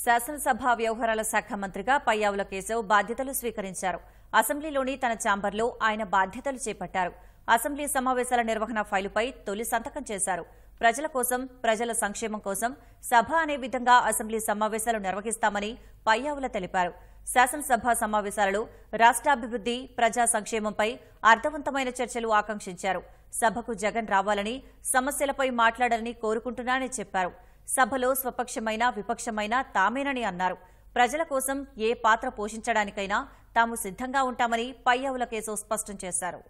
శాసనసభ వ్యవహారాల శాఖ మంత్రిగా పయ్యావుల కేశవ్ బాధ్యతలు స్వీకరించారు అసెంబ్లీలోని తన ఛాంబర్లో ఆయన బాధ్యతలు చేపట్టారు అసెంబ్లీ సమావేశాల నిర్వహణ ఫైలుపై తొలి సంతకం చేశారు ప్రజల కోసం ప్రజల సంక్షేమం కోసం సభ అనే విధంగా అసెంబ్లీ సమావేశాలు నిర్వహిస్తామని పయ్యావుల తెలిపారు శాసనసభ సమావేశాలలో రాష్టాభివృద్ది ప్రజా సంక్షేమంపై అర్థవంతమైన చర్చలు ఆకాంక్షించారు సభకు జగన్ రావాలని సమస్యలపై మాట్లాడాలని కోరుకుంటున్నానని చెప్పారు సభలో స్వపక్షమైన విపక్షమైనా తామేనని అన్నారు ప్రజల కోసం ఏ పాత్ర పోషించడానికైనా తాము సిద్దంగా ఉంటామని పయ్యవుల కేశవ్ స్పష్టం చేశారు